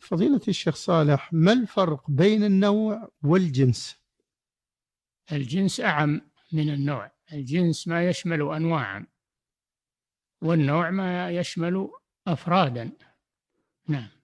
فضيلة الشيخ صالح ما الفرق بين النوع والجنس الجنس أعم من النوع الجنس ما يشمل أنواعا والنوع ما يشمل أفرادا نعم